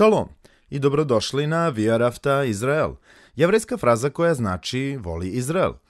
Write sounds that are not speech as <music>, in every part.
Šalom i dobrodošli na Via Rafta Izrael, jevrijska fraza koja znači voli Izrael –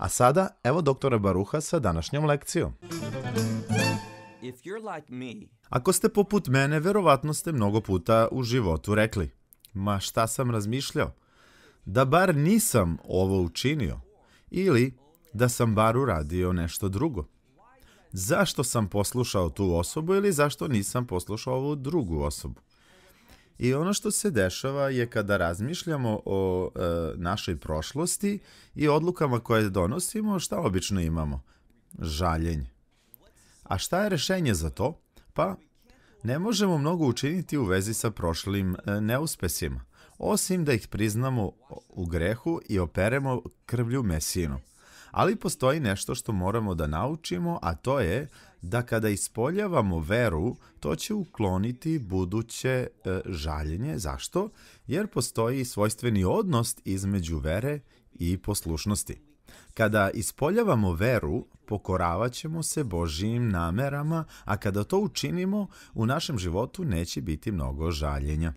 A sada, evo doktora Baruha sa današnjom lekcijom. Ako ste poput mene, verovatno ste mnogo puta u životu rekli Ma šta sam razmišljao? Da bar nisam ovo učinio. Ili da sam bar uradio nešto drugo. Zašto sam poslušao tu osobu ili zašto nisam poslušao ovu drugu osobu? I ono što se dešava je kada razmišljamo o e, našoj prošlosti i odlukama koje donosimo, šta obično imamo? Žaljenje. A šta je rešenje za to? Pa, ne možemo mnogo učiniti u vezi sa prošlim e, neuspesima, osim da ih priznamo u grehu i operemo krvlju mesinu. Ali postoji nešto što moramo da naučimo, a to je da kada ispoljavamo veru, to će ukloniti buduće e, žaljenje. Zašto? Jer postoji svojstveni odnost između vere i poslušnosti. Kada ispoljavamo veru, pokoravaćemo se Božijim namerama, a kada to učinimo, u našem životu neće biti mnogo žaljenja.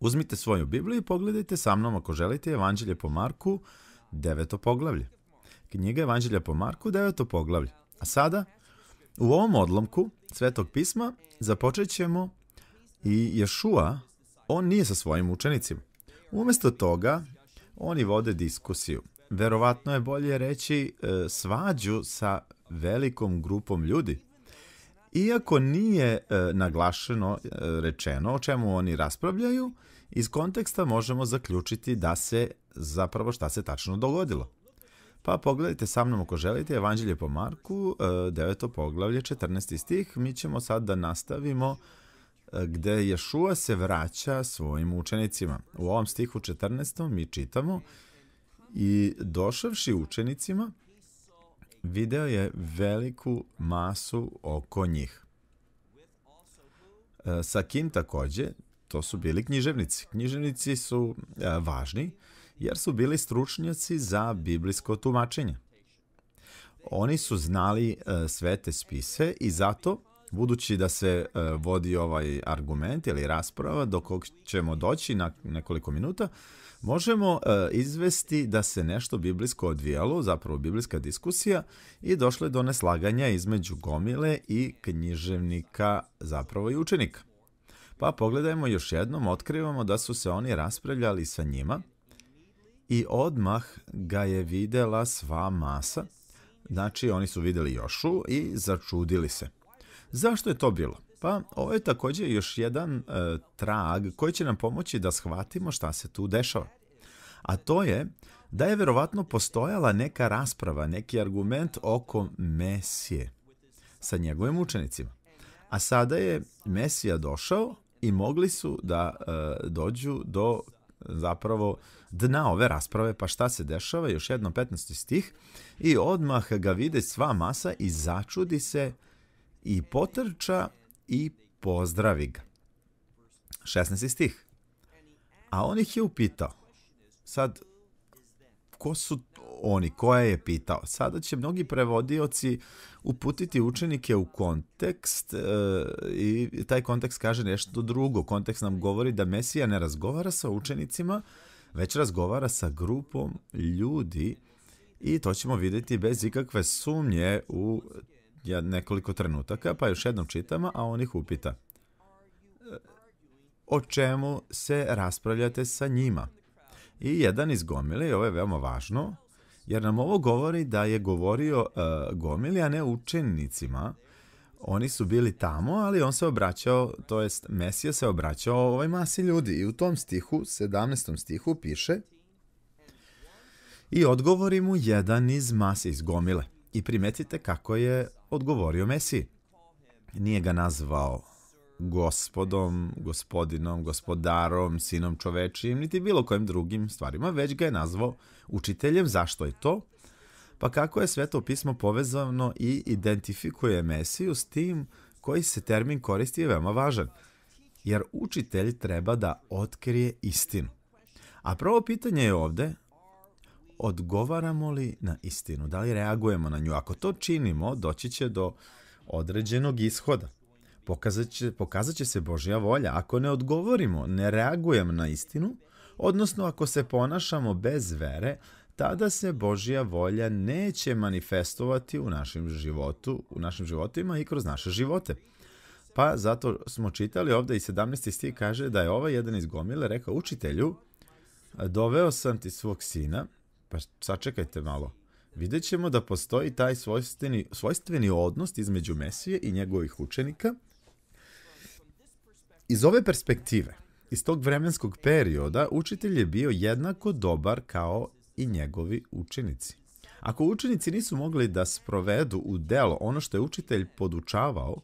Uzmite svoju Bibliju i pogledajte sa mnom ako želite Evanđelje po Marku, deveto poglavlje. Knjiga Evanđelja po Marku, deveto poglavlje. A sada, u ovom odlomku Svetog pisma započet ćemo i Ješua, on nije sa svojim učenicima. Umesto toga, oni vode diskusiju. Verovatno je bolje reći e, svađu sa velikom grupom ljudi. Iako nije e, naglašeno e, rečeno o čemu oni raspravljaju, iz konteksta možemo zaključiti da se zapravo šta se tačno dogodilo. Pa pogledajte sa mnom ako želite Evanđelje po Marku, 9. Eh, poglavlje, 14. stih. Mi ćemo sad da nastavimo eh, gde Ješua se vraća svojim učenicima. U ovom stihu 14. mi čitamo i došavši učenicima, video je veliku masu oko njih. Eh, sa kim takođe, to su bili književnici. Književnici su važni jer su bili stručnjaci za biblijsko tumačenje. Oni su znali e, sve te spise i zato, budući da se e, vodi ovaj argument ili rasprava do kog ćemo doći na nekoliko minuta, možemo e, izvesti da se nešto biblijsko odvijalo, zapravo biblijska diskusija, i došlo je do neslaganja između gomile i književnika, zapravo i učenika. Pa pogledajmo još jednom, otkrivamo da su se oni raspravljali sa njima, i odmah ga je videla sva masa. Znači, oni su videli Jošu i začudili se. Zašto je to bilo? Pa ovo je također još jedan e, trag koji će nam pomoći da shvatimo šta se tu dešava. A to je da je verovatno postojala neka rasprava, neki argument oko Mesije sa njegovim učenicima. A sada je Mesija došao i mogli su da e, dođu do zapravo dna ove rasprave, pa šta se dešava, još jedno 15. stih, i odmah ga vide sva masa i začudi se i potrča i pozdravi ga. 16. stih. A on ih je upitao. Sad, ko su oni, koja je pitao. Sada će mnogi prevodioci uputiti učenike u kontekst e, i taj kontekst kaže nešto drugo. Kontekst nam govori da Mesija ne razgovara sa učenicima, već razgovara sa grupom ljudi i to ćemo videti bez ikakve sumnje u nekoliko trenutaka, pa još jednom čitamo, a on ih upita. E, o čemu se raspravljate sa njima? i jedan iz Gomile, ovo je veoma važno, jer nam ovo govori da je govorio uh, Gomili, a ne učenicima. Oni su bili tamo, ali on se obraćao, to jest Mesija se obraćao ovoj masi ljudi. I u tom stihu, 17. stihu, piše I odgovori mu jedan iz mase, iz Gomile. I primetite kako je odgovorio Mesiji. Nije ga nazvao gospodom, gospodinom, gospodarom, sinom čovečijim, niti bilo kojim drugim stvarima, već ga je nazvao učiteljem. Zašto je to? Pa kako je sveto pismo povezano i identifikuje Mesiju s tim koji se termin koristi je veoma važan. Jer učitelj treba da otkrije istinu. A prvo pitanje je ovde, odgovaramo li na istinu? Da li reagujemo na nju? Ako to činimo, doći će do određenog ishoda pokazat će, pokazat će se Božja volja. Ako ne odgovorimo, ne reagujem na istinu, odnosno ako se ponašamo bez vere, tada se Božja volja neće manifestovati u našem životu, u našim životima i kroz naše živote. Pa zato smo čitali ovde i 17. stih kaže da je ovaj jedan iz Gomile rekao učitelju, doveo sam ti svog sina, pa sačekajte malo, vidjet ćemo da postoji taj svojstveni, svojstveni odnos između Mesije i njegovih učenika – Iz ove perspektive, iz tog vremenskog perioda, učitelj je bio jednako dobar kao i njegovi učenici. Ako učenici nisu mogli da sprovedu u delo ono što je učitelj podučavao,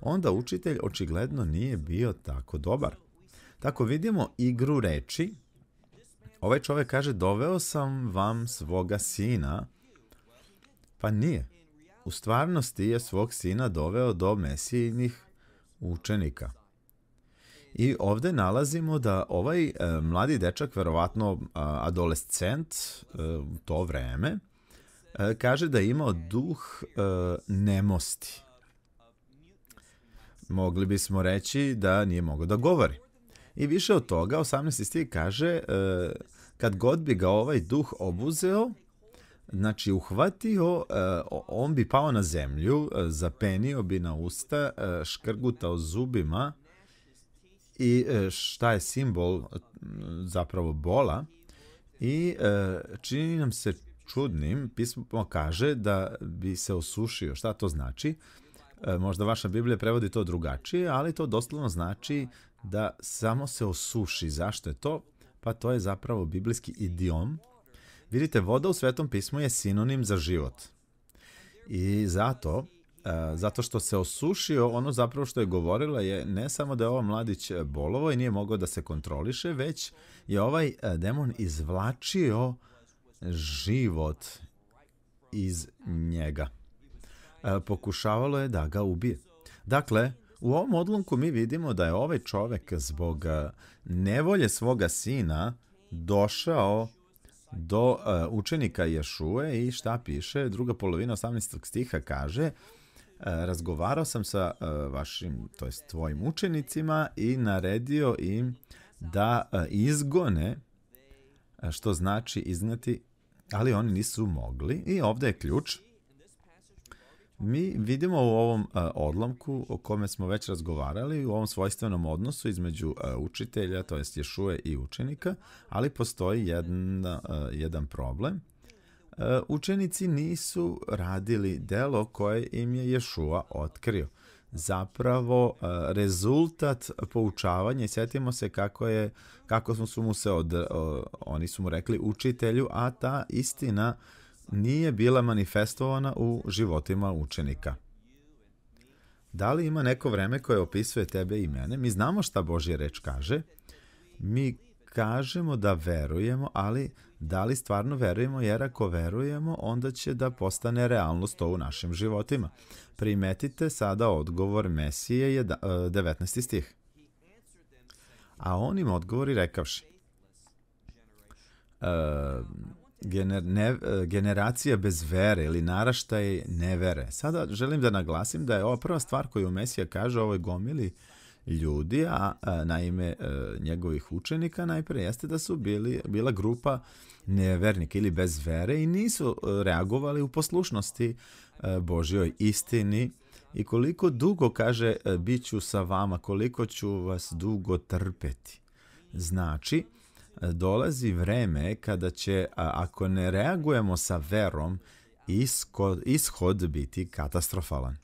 onda učitelj očigledno nije bio tako dobar. Tako vidimo igru reči. Ovaj čovek kaže doveo sam vam svoga sina, pa nije. U stvarnosti je svog sina doveo do mesijnih učenika. I ovde nalazimo da ovaj e, mladi dečak, verovatno e, adolescent, e, to vreme, e, kaže da je imao duh e, nemosti. Mogli bismo reći da nije mogao da govori. I više od toga, 18. stih kaže, e, kad god bi ga ovaj duh obuzeo, znači uhvatio, e, on bi pao na zemlju, e, zapenio bi na usta, škrgutao zubima, i e, šta je simbol e, zapravo bola i e, čini nam se čudnim, pismo kaže da bi se osušio. Šta to znači? Možda vaša Biblija prevodi to drugačije, ali to doslovno znači da samo se osuši. Zašto je to? Pa to je zapravo biblijski idiom. Vidite, voda u Svetom pismu je sinonim za život. I zato E, zato što se osušio, ono zapravo što je govorila je ne samo da je ovo mladić e, bolovo i nije mogao da se kontroliše, već je ovaj e, demon izvlačio život iz njega. Pokušavalo je da ga ubije. Dakle, u ovom odlomku mi vidimo da je ovaj čovek zbog nevolje svoga sina došao do učenika Ješue i šta piše, druga polovina 18. stiha kaže E, razgovarao sam sa e, vašim, to jest tvojim učenicima i naredio im da e, izgone, što znači izgnati, ali oni nisu mogli i ovdje je ključ. Mi vidimo u ovom odlomku o kome smo već razgovarali, u ovom svojstvenom odnosu između učitelja, to jest Ješue i učenika, ali postoji jedna, jedan problem E, učenici nisu radili delo koje im je Ješua otkrio. Zapravo e, rezultat poučavanja, i sjetimo se kako je, kako smo su mu se, od, e, oni su mu rekli učitelju, a ta istina nije bila manifestovana u životima učenika. Da li ima neko vreme koje opisuje tebe i mene? Mi znamo šta Božja reč kaže. Mi kažemo da verujemo, ali da li stvarno verujemo, jer ako verujemo, onda će da postane realnost to u našim životima. Primetite sada odgovor Mesije je 19. Da, e, stih. A on im odgovori rekavši, e, gener, ne, e, generacija bez vere ili naraštaj nevere. Sada želim da naglasim da je ova prva stvar koju Mesija kaže o ovoj gomili ljudi, a, a naime e, njegovih učenika najpre jeste da su bili, bila grupa nevernika ili bez vere i nisu e, reagovali u poslušnosti e, Božjoj istini i koliko dugo, kaže, bit ću sa vama, koliko ću vas dugo trpeti. Znači, dolazi vreme kada će, ako ne reagujemo sa verom, ishod, ishod biti katastrofalan.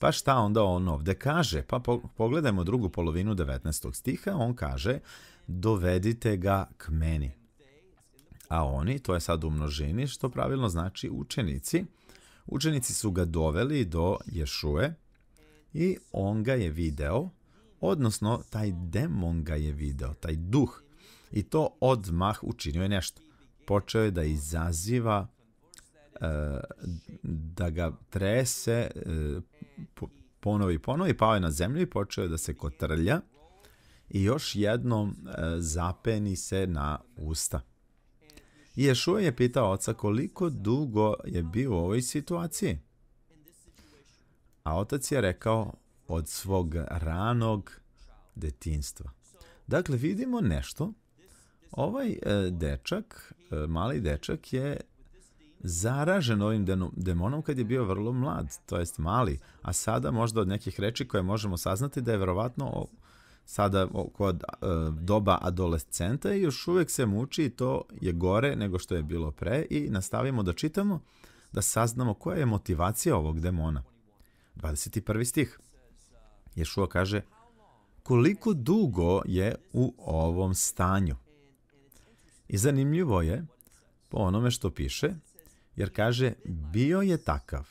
Pa šta onda on ovde kaže? Pa pogledajmo drugu polovinu 19. stiha, on kaže dovedite ga k meni. A oni, to je sad u množini, što pravilno znači učenici. Učenici su ga doveli do Ješue i on ga je video, odnosno taj demon ga je video, taj duh. I to odmah učinio je nešto. Počeo je da izaziva e, da ga trese e, ponovi ponovi, pao je na zemlju i počeo da se kotrlja i još jednom e, zapeni se na usta. I Ješua je pitao oca koliko dugo je bio u ovoj situaciji. A otac je rekao od svog ranog detinstva. Dakle, vidimo nešto. Ovaj e, dečak, e, mali dečak je zaražen ovim demonom kad je bio vrlo mlad, to jest mali, a sada možda od nekih reči koje možemo saznati da je verovatno sada kod e, doba adolescenta i još uvek se muči i to je gore nego što je bilo pre i nastavimo da čitamo da saznamo koja je motivacija ovog demona. 21. stih. Ješua kaže koliko dugo je u ovom stanju. I zanimljivo je, po onome što piše, jer kaže bio je takav.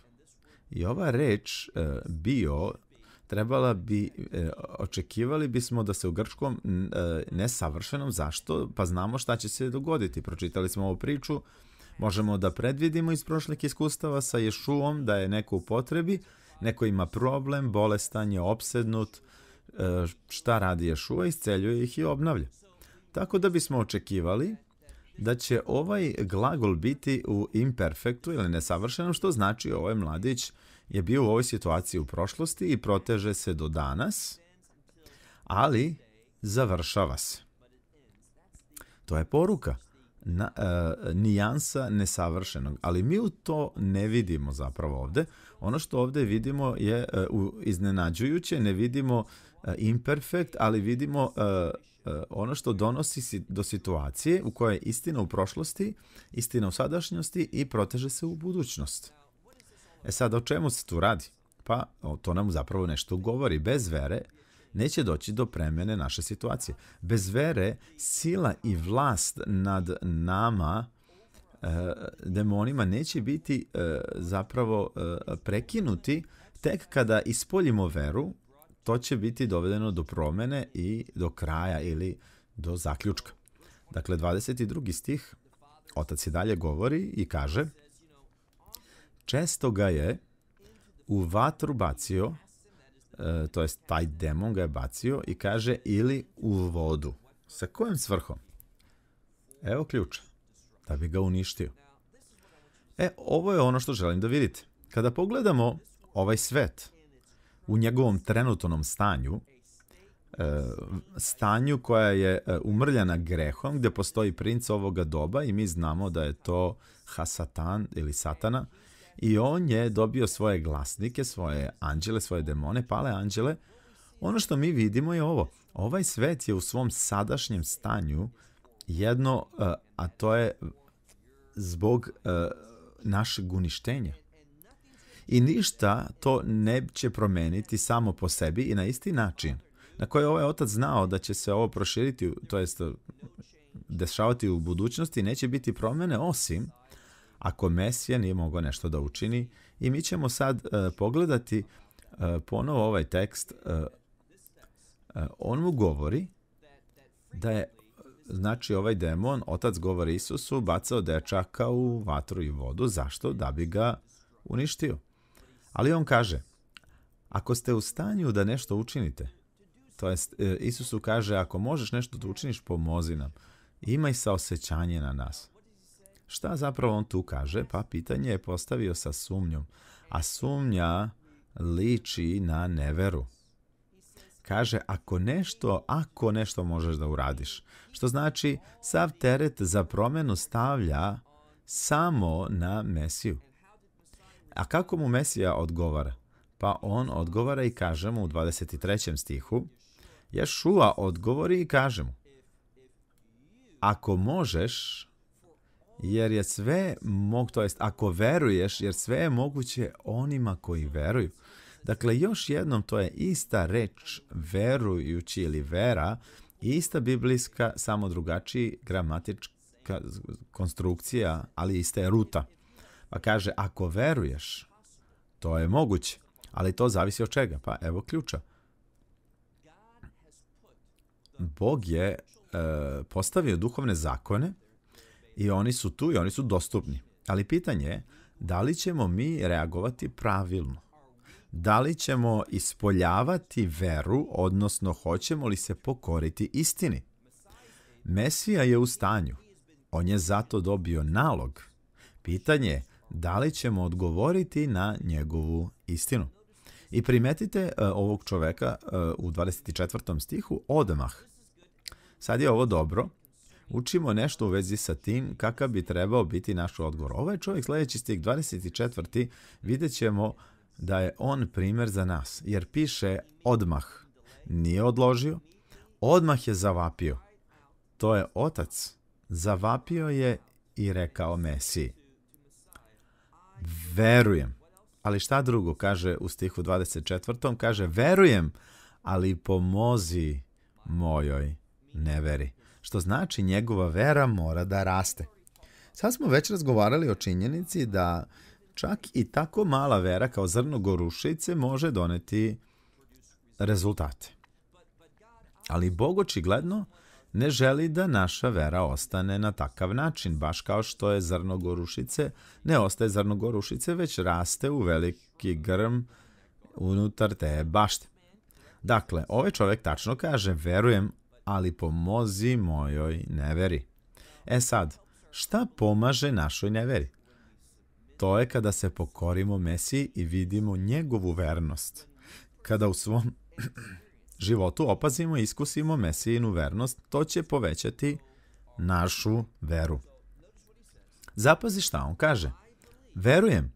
I ova reč e, bio trebala bi, e, očekivali bismo da se u grčkom e, nesavršenom, zašto? Pa znamo šta će se dogoditi. Pročitali smo ovu priču, možemo da predvidimo iz prošlih iskustava sa Ješuom da je neko u potrebi, neko ima problem, bolestan je, opsednut, šta radi Ješua, isceljuje ih i obnavlja. Tako da bismo očekivali da će ovaj glagol biti u imperfektu ili nesavršenom, što znači ovaj mladić je bio u ovoj situaciji u prošlosti i proteže se do danas, ali završava se. To je poruka. Na, e, nijansa nesavršenog. Ali mi u to ne vidimo zapravo ovde. Ono što ovde vidimo je e, u, iznenađujuće, ne vidimo e, imperfekt, ali vidimo e, E, ono što donosi do situacije u kojoj je istina u prošlosti, istina u sadašnjosti i proteže se u budućnost. E sad, o čemu se tu radi? Pa, to nam zapravo nešto govori. Bez vere neće doći do premene naše situacije. Bez vere, sila i vlast nad nama, e, demonima, neće biti e, zapravo prekinuti tek kada ispoljimo veru to će biti dovedeno do promene i do kraja ili do zaključka. Dakle, 22. stih, otac i dalje govori i kaže Često ga je u vatru bacio, e, to jest taj demon ga je bacio i kaže ili u vodu. Sa kojim svrhom? Evo ključa, da bi ga uništio. E, ovo je ono što želim da vidite. Kada pogledamo ovaj svet, u njegovom trenutnom stanju, e, stanju koja je e, umrljena grehom, gdje postoji princ ovoga doba i mi znamo da je to Hasatan ili Satana i on je dobio svoje glasnike, svoje anđele, svoje demone, pale anđele. Ono što mi vidimo je ovo. Ovaj svet je u svom sadašnjem stanju jedno, e, a to je zbog našeg uništenja. I ništa to će promeniti samo po sebi i na isti način na koji ovaj otac znao da će se ovo proširiti, to jest e, dešavati u budućnosti, neće biti promene osim ako Mesija nije mogao nešto da učini. I mi ćemo sad uh, pogledati uh, ponovo ovaj tekst. Uh, on mu govori da je, znači ovaj demon, otac govori Isusu, bacao dečaka u vatru i vodu. Zašto? Da bi ga uništio. Ali on kaže, ako ste u stanju da nešto učinite, to jest e, Isusu kaže, ako možeš nešto da učiniš, pomozi nam. Imaj saosećanje na nas. Šta zapravo on tu kaže? Pa pitanje je postavio sa sumnjom. A sumnja liči na neveru. Kaže, ako nešto, ako nešto možeš da uradiš. Što znači, sav teret za promenu stavlja samo na Mesiju. A kako mu Mesija odgovara? Pa on odgovara i kaže mu u 23. stihu, Ješua odgovori i kaže mu, ako možeš, jer je sve mog, to jest ako veruješ, jer sve je moguće onima koji veruju. Dakle, još jednom to je ista reč verujući ili vera, ista biblijska, samo drugačiji gramatička konstrukcija, ali ista je ruta. Pa kaže, ako veruješ, to je moguće. Ali to zavisi od čega. Pa evo ključa. Bog je e, postavio duhovne zakone i oni su tu i oni su dostupni. Ali pitanje je da li ćemo mi reagovati pravilno? Da li ćemo ispoljavati veru, odnosno hoćemo li se pokoriti istini? Mesija je u stanju. On je zato dobio nalog. Pitanje je da li ćemo odgovoriti na njegovu istinu. I primetite e, ovog čoveka e, u 24. stihu odmah. Sad je ovo dobro. Učimo nešto u vezi sa tim kakav bi trebao biti naš odgovor. Ovaj čovjek sledeći stih 24. vidjet ćemo da je on primer za nas. Jer piše odmah. Nije odložio. Odmah je zavapio. To je otac. Zavapio je i rekao Mesiji verujem. Ali šta drugo kaže u stihu 24. Kaže, verujem, ali pomozi mojoj neveri. Što znači njegova vera mora da raste. Sad smo već razgovarali o činjenici da čak i tako mala vera kao zrno gorušice može doneti rezultate. Ali Bog očigledno ne želi da naša vera ostane na takav način, baš kao što je zrnogorušice, ne ostaje zrnogorušice, već raste u veliki grm unutar te bašte. Dakle, ovaj čovjek tačno kaže, verujem, ali pomozi mojoj neveri. E sad, šta pomaže našoj neveri? To je kada se pokorimo Mesiji i vidimo njegovu vernost. Kada u svom životu opazimo i iskusimo Mesijinu vernost, to će povećati našu veru. Zapazi šta on kaže. Verujem,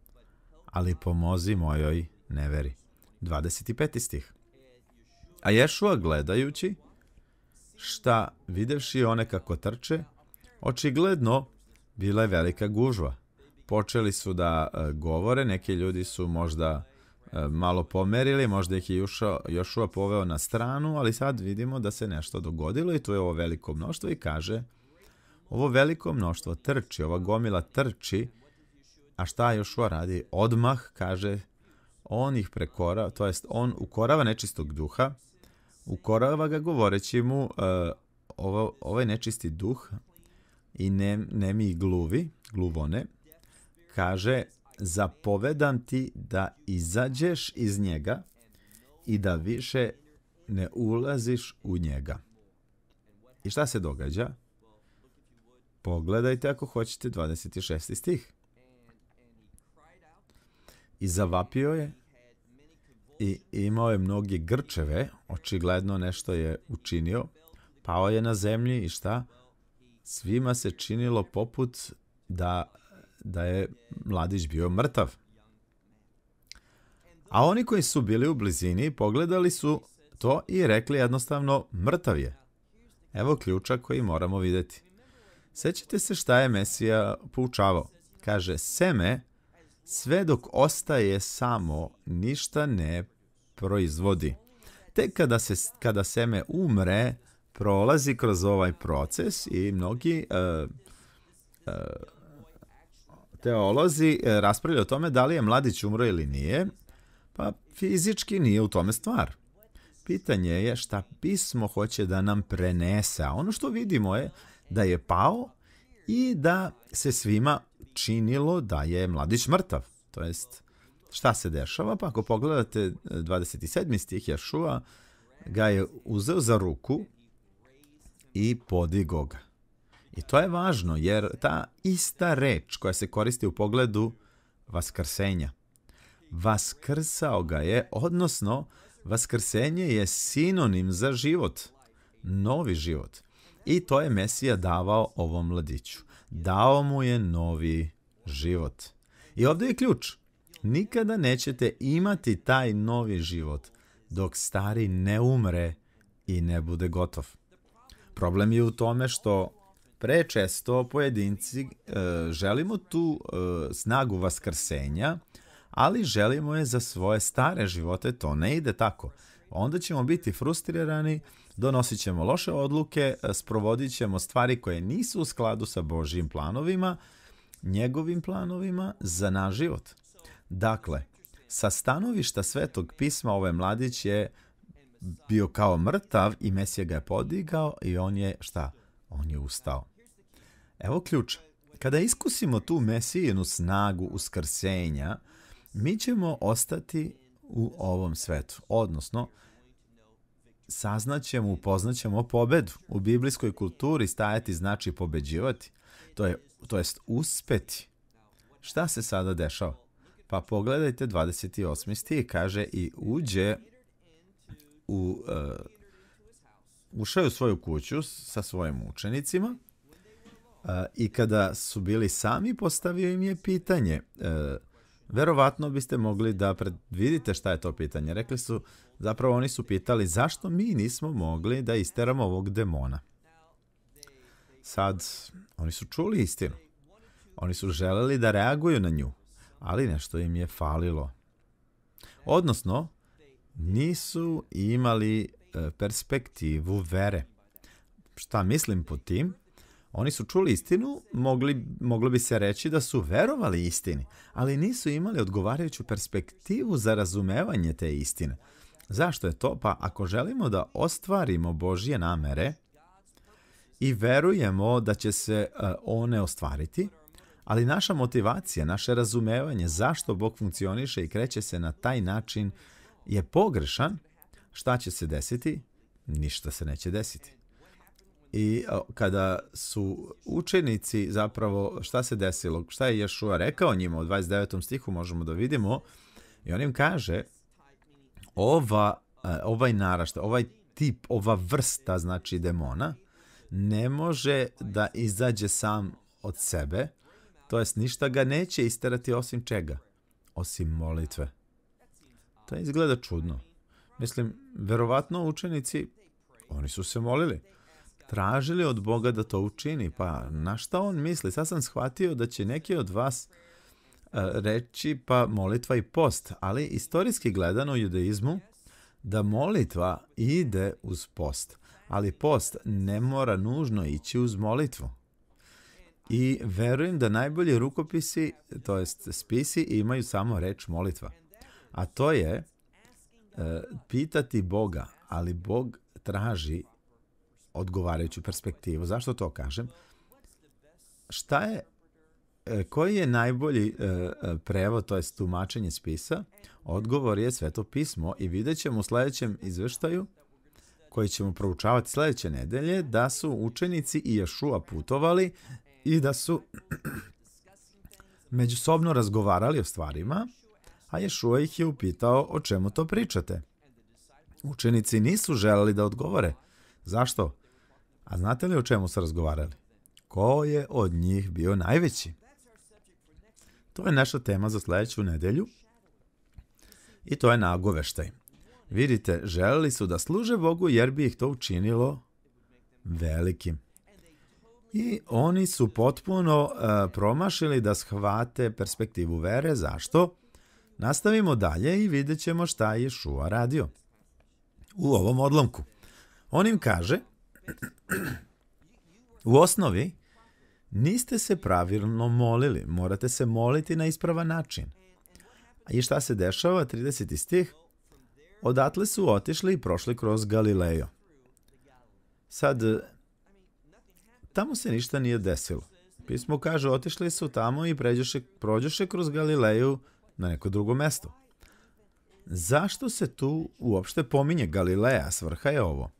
ali pomozi mojoj neveri. 25. stih. A Ješua gledajući, šta videvši one kako trče, očigledno bila je velika gužva. Počeli su da e, govore, neki ljudi su možda E, malo pomerili, možda ih je Jošua, poveo na stranu, ali sad vidimo da se nešto dogodilo i to je ovo veliko mnoštvo i kaže ovo veliko mnoštvo trči, ova gomila trči, a šta Jošua radi? Odmah kaže on ih prekora, to jest on ukorava nečistog duha, ukorava ga govoreći mu e, ovo, ovaj nečisti duh i ne, nemi mi gluvi, gluvone, kaže zapovedam ti da izađeš iz njega i da više ne ulaziš u njega. I šta se događa? Pogledajte ako hoćete 26. stih. I zavapio je i imao je mnogi grčeve, očigledno nešto je učinio, pao je na zemlji i šta? Svima se činilo poput da da je mladić bio mrtav. A oni koji su bili u blizini pogledali su to i rekli jednostavno mrtav je. Evo ključa koji moramo videti. Sećate se šta je Mesija poučavao. Kaže, seme sve dok ostaje samo, ništa ne proizvodi. Tek kada, se, kada seme umre, prolazi kroz ovaj proces i mnogi uh, teolozi e, raspravljaju o tome da li je mladić umro ili nije, pa fizički nije u tome stvar. Pitanje je šta pismo hoće da nam prenese. Ono što vidimo je da je pao i da se svima činilo da je mladić mrtav. To jest, šta se dešava? Pa ako pogledate 27. E, stih Jašua, ga je uzeo za ruku i podigo ga. I to je važno, jer ta ista reč koja se koristi u pogledu vaskrsenja. Vaskrsao ga je, odnosno vaskrsenje je sinonim za život, novi život. I to je Mesija davao ovom mladiću. Dao mu je novi život. I ovdje je ključ. Nikada nećete imati taj novi život dok stari ne umre i ne bude gotov. Problem je u tome što prečesto pojedinci e, želimo tu e, snagu vaskrsenja, ali želimo je za svoje stare živote, to ne ide tako. Onda ćemo biti frustrirani, donosit ćemo loše odluke, e, sprovodit ćemo stvari koje nisu u skladu sa Božjim planovima, njegovim planovima za naš život. Dakle, sa stanovišta Svetog pisma ovaj mladić je bio kao mrtav i Mesija ga je podigao i on je šta? On je ustao. Evo ključ. Kada iskusimo tu mesijinu snagu uskrsenja, mi ćemo ostati u ovom svetu. Odnosno, saznaćemo, upoznaćemo pobedu. U biblijskoj kulturi stajati znači pobeđivati. To je, to jest uspeti. Šta se sada dešava? Pa pogledajte 28. stih, kaže i uđe u, uh, ušao je u svoju kuću sa svojim učenicima I kada su bili sami, postavio im je pitanje. E, verovatno biste mogli da predvidite šta je to pitanje. Rekli su, zapravo oni su pitali zašto mi nismo mogli da isteramo ovog demona. Sad, oni su čuli istinu. Oni su želeli da reaguju na nju, ali nešto im je falilo. Odnosno, nisu imali e, perspektivu vere. Šta mislim po tim? Oni su čuli istinu, mogli, moglo bi se reći da su verovali istini, ali nisu imali odgovarajuću perspektivu za razumevanje te istine. Zašto je to? Pa ako želimo da ostvarimo Božje namere i verujemo da će se e, one ostvariti, ali naša motivacija, naše razumevanje zašto Bog funkcioniše i kreće se na taj način je pogrešan, šta će se desiti? Ništa se neće desiti i kada su učenici zapravo šta se desilo, šta je Ješua rekao njima u 29. stihu možemo da vidimo i on im kaže ova, e, ovaj narašta, ovaj tip, ova vrsta znači demona ne može da izađe sam od sebe, to jest ništa ga neće isterati osim čega? Osim molitve. To izgleda čudno. Mislim, verovatno učenici, oni su se molili tražili od Boga da to učini. Pa na šta on misli? Sad sam shvatio da će neki od vas e, reći pa molitva i post, ali istorijski gledano u judaizmu da molitva ide uz post, ali post ne mora nužno ići uz molitvu. I verujem da najbolji rukopisi, to jest spisi, imaju samo reč molitva. A to je e, pitati Boga, ali Bog traži odgovarajuću perspektivu. Zašto to kažem? Šta je e, koji je najbolji e, e, prevod, to je tumačenje spisa? Odgovor je sveto pismo i vidjet ćemo u sledećem izveštaju koji ćemo proučavati sledeće nedelje, da su učenici i Ješua putovali i da su <clears throat> međusobno razgovarali o stvarima, a Ješua ih je upitao o čemu to pričate. Učenici nisu želeli da odgovore. Zašto? A znate li o čemu su razgovarali? Ko je od njih bio najveći? To je naša tema za sledeću nedelju i to je nagoveštaj. Vidite, želili su da služe Bogu jer bi ih to učinilo velikim. I oni su potpuno uh, promašili da shvate perspektivu vere. Zašto? Nastavimo dalje i vidjet ćemo šta je Šua radio u ovom odlomku. On im kaže U osnovi, niste se pravilno molili, morate se moliti na ispravan način. I šta se dešava, 30. stih, odatle su otišli i prošli kroz Galilejo. Sad, tamo se ništa nije desilo. Pismo kaže, otišli su tamo i pređeše, prođeše kroz Galileju na neko drugo mesto. Zašto se tu uopšte pominje Galileja? Svrha je ovo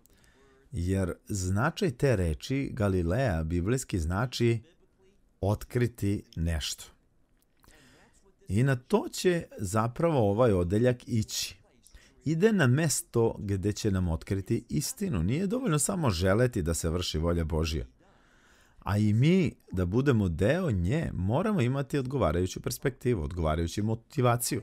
jer značaj te reči Galileja biblijski znači otkriti nešto. I na to će zapravo ovaj odeljak ići. Ide na mesto gde će nam otkriti istinu. Nije dovoljno samo želeti da se vrši volja Božja. A i mi, da budemo deo nje, moramo imati odgovarajuću perspektivu, odgovarajuću motivaciju.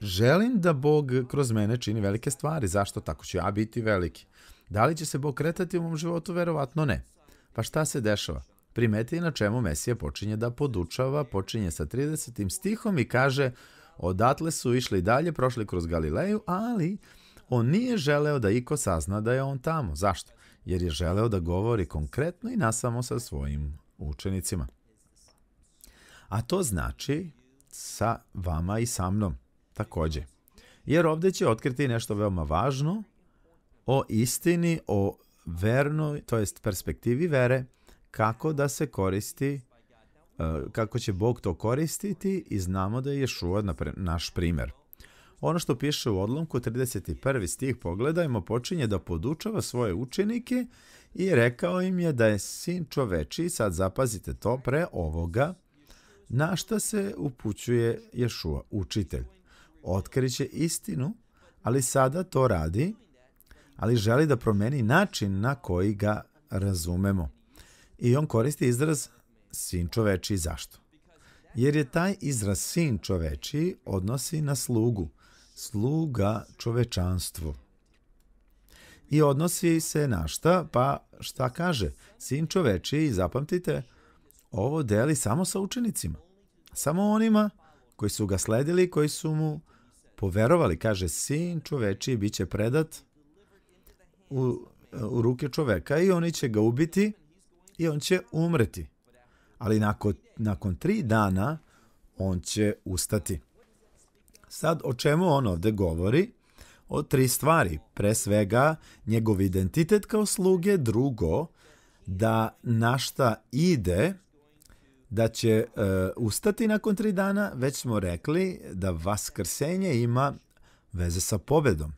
Želim da Bog kroz mene čini velike stvari. Zašto? Tako ću ja biti veliki. Da li će se Bog kretati u mom životu? Verovatno ne. Pa šta se dešava? Primeti na čemu Mesija počinje da podučava, počinje sa 30. stihom i kaže odatle su išli dalje, prošli kroz Galileju, ali on nije želeo da iko sazna da je on tamo. Zašto? Jer je želeo da govori konkretno i nasamo sa svojim učenicima. A to znači sa vama i sa mnom također. Jer ovde će otkriti nešto veoma važno o istini, o vernoj, to jest perspektivi vere, kako da se koristi, e, kako će Bog to koristiti i znamo da je Ješua naš primer. Ono što piše u odlomku 31. stih pogledajmo počinje da podučava svoje učenike i rekao im je da je sin čoveči, sad zapazite to, pre ovoga, na šta se upućuje Ješua, učitelj. Otkriće istinu, ali sada to radi ali želi da promeni način na koji ga razumemo. I on koristi izraz sin čoveči zašto? Jer je taj izraz sin čoveči odnosi na slugu, sluga čovečanstvu. I odnosi se na šta? Pa šta kaže? Sin čoveči, zapamtite, ovo deli samo sa učenicima. Samo onima koji su ga sledili, koji su mu poverovali. Kaže, sin čoveči biće predat predat u, u ruke čoveka i oni će ga ubiti i on će umreti. Ali nakon, nakon tri dana on će ustati. Sad o čemu on ovde govori? O tri stvari. Pre svega njegov identitet kao sluge, drugo da našta ide, da će e, ustati nakon tri dana, već smo rekli da vaskrsenje ima veze sa pobedom.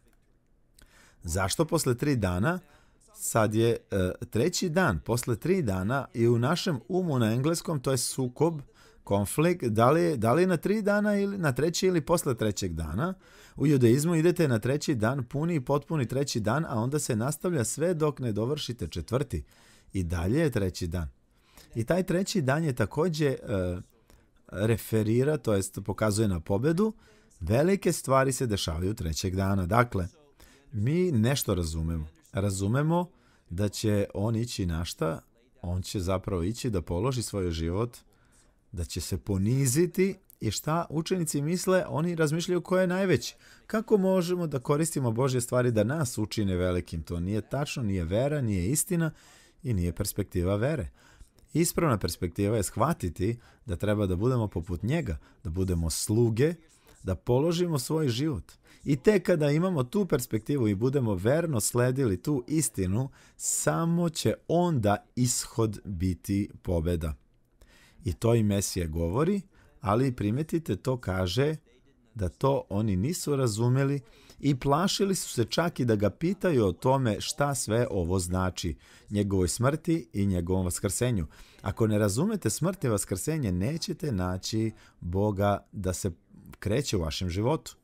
Zašto posle tri dana? Sad je e, treći dan, posle tri dana i u našem umu na engleskom to je sukob, konflikt, da li, da li na tri dana ili na treći ili posle trećeg dana. U judaizmu idete na treći dan, puni i potpuni treći dan, a onda se nastavlja sve dok ne dovršite četvrti. I dalje je treći dan. I taj treći dan je takođe e, referira, to jest pokazuje na pobedu, velike stvari se dešavaju trećeg dana. Dakle, Mi nešto razumemo. Razumemo da će on ići na šta, on će zapravo ići da položi svoj život, da će se poniziti i šta učenici misle, oni razmišljaju ko je najveći. Kako možemo da koristimo Božje stvari da nas učine velikim? To nije tačno, nije vera, nije istina i nije perspektiva vere. Ispravna perspektiva je shvatiti da treba da budemo poput njega, da budemo sluge da položimo svoj život. I te kada imamo tu perspektivu i budemo verno sledili tu istinu, samo će onda ishod biti pobeda. I to i Mesija govori, ali primetite to kaže da to oni nisu razumeli i plašili su se čak i da ga pitaju o tome šta sve ovo znači, njegovoj smrti i njegovom vaskrsenju. Ako ne razumete smrt i vaskrsenje, nećete naći Boga da se kreće u vašem životu.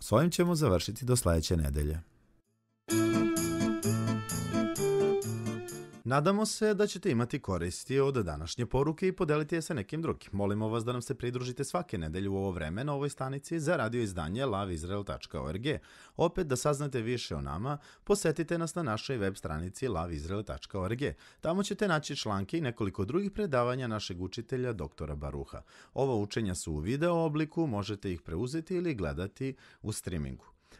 S ovim ćemo završiti do sledeće nedelje. Nadamo se da ćete imati koristi od današnje poruke i podeliti je sa nekim drugim. Molimo vas da nam se pridružite svake nedelje u ovo vreme na ovoj stanici za radio izdanje loveisrael.org. Opet da saznate više o nama, posetite nas na našoj web stranici loveisrael.org. Tamo ćete naći članke i nekoliko drugih predavanja našeg učitelja doktora Baruha. Ova učenja su u video obliku, možete ih preuzeti ili gledati u streamingu.